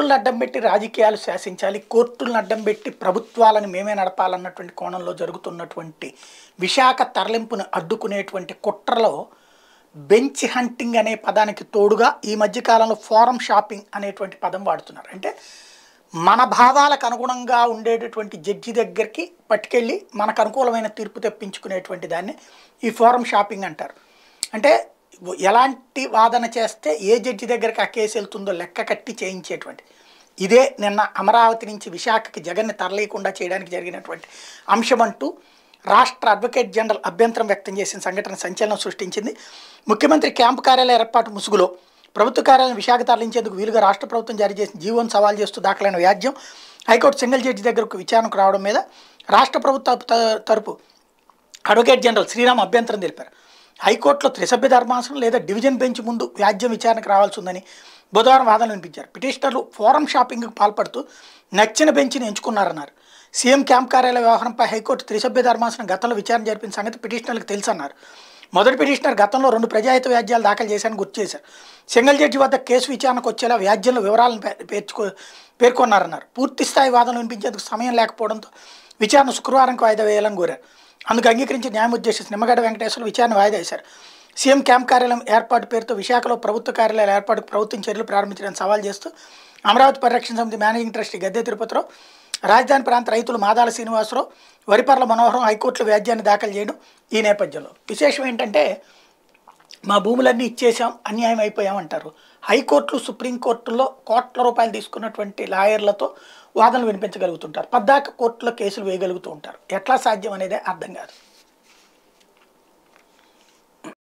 కోర్టులను అడ్డం పెట్టి రాజకీయాలు శాసించాలి కోర్టులను అడ్డం పెట్టి ప్రభుత్వాలను మేమే నడపాలన్నటువంటి కోణంలో జరుగుతున్నటువంటి విశాఖ తరలింపును అడ్డుకునేటువంటి కుట్రలో బెంచ్ హంటింగ్ అనే పదానికి తోడుగా ఈ మధ్యకాలంలో ఫోరం షాపింగ్ అనేటువంటి పదం వాడుతున్నారు అంటే మన భావాలకు అనుగుణంగా ఉండేటటువంటి జడ్జి దగ్గరికి పట్టుకెళ్ళి మనకు అనుకూలమైన తీర్పు తెప్పించుకునేటువంటి దాన్ని ఈ ఫోరం షాపింగ్ అంటారు అంటే ఎలాంటి వాదన చేస్తే ఏ జడ్జి దగ్గరికి ఆ కేసు వెళ్తుందో లెక్క కట్టి చేయించేటువంటి ఇదే నిన్న అమరావతి నుంచి విశాఖకి జగన్ని తరలియకుండా చేయడానికి జరిగినటువంటి అంశం అంటూ రాష్ట్ర అడ్వకేట్ జనరల్ అభ్యంతరం వ్యక్తం చేసిన సంఘటన సంచలనం సృష్టించింది ముఖ్యమంత్రి క్యాంపు కార్యాలయ ఏర్పాటు ముసుగులో ప్రభుత్వ కార్యాలయం విశాఖ తరలించేందుకు వీలుగా రాష్ట్ర ప్రభుత్వం జారీ చేసిన జీవోన్ సవాల్ చేస్తూ దాఖలైన వ్యాజ్యం హైకోర్టు సింగిల్ జడ్జి దగ్గరకు విచారణకు రావడం మీద రాష్ట్ర ప్రభుత్వ తరపు అడ్వకేట్ జనరల్ శ్రీరామ్ అభ్యంతరం తెలిపారు హైకోర్టులో త్రిసభ్య ధర్మాసనం లేదా డివిజన్ బెంచ్ ముందు వ్యాజ్యం విచారణకు రావాల్సి ఉందని బుధవారం వాదనలు వినిపించారు పిటిషనర్లు ఫోరం షాపింగ్కు పాల్పడుతూ నచ్చిన బెంచ్ని ఎంచుకున్నారన్నారు సీఎం క్యాంప్ కార్యాలయ వ్యవహారంపై హైకోర్టు త్రిసభ్య ధర్మాసనం గతంలో విచారణ జరిపిన సంగతి పిటిషనర్లకు తెలుసన్నారు మొదటి పిటిషనర్ గతంలో రెండు ప్రజాహిత వ్యాజ్యాలు దాఖలు చేశారని గుర్తు చేశారు సింగిల్ జడ్జి వద్ద కేసు విచారణకు వచ్చేలా వ్యాజ్యంలో వివరాలను పేర్చుకో పేర్కొన్నారన్నారు పూర్తిస్థాయి వాదనలు వినిపించేందుకు సమయం లేకపోవడంతో విచారణ శుక్రవారంకు వాయిదా వేయాలని కోరారు అందుకు అంగీకరించి న్యాయముద్దేశి నిమ్మగడ్డ వెంకటేశ్వర విచారణ వాయిదా వేశారు సీఎం క్యాంప్ కార్యాలయం ఏర్పాటు పేరుతో విశాఖలో ప్రభుత్వ కార్యాలయాల ఏర్పాటుకు ప్రభుత్వం చర్యలు ప్రారంభించడానికి సవాల్ చేస్తూ అమరావతి పరిరక్షణ సమితి మేనేజింగ్ ట్రస్టీ గద్దె తిరుపతిలో రాజధాని ప్రాంత రైతులు మాదాల శ్రీనివాసరావు వరిపర్ల మనోహరం హైకోర్టులో వ్యాజ్యాన్ని దాఖలు చేయడం ఈ నేపథ్యంలో విశేషం ఏంటంటే మా భూములన్నీ ఇచ్చేసాం అన్యాయం అయిపోయామంటారు హైకోర్టులు సుప్రీంకోర్టులో కోట్ల రూపాయలు తీసుకున్నటువంటి లాయర్లతో వాదనలు వినిపించగలుగుతుంటారు పద్దాక కోర్టులో కేసులు వేయగలుగుతూ ఉంటారు ఎట్లా సాధ్యం అనేది అర్థం కాదు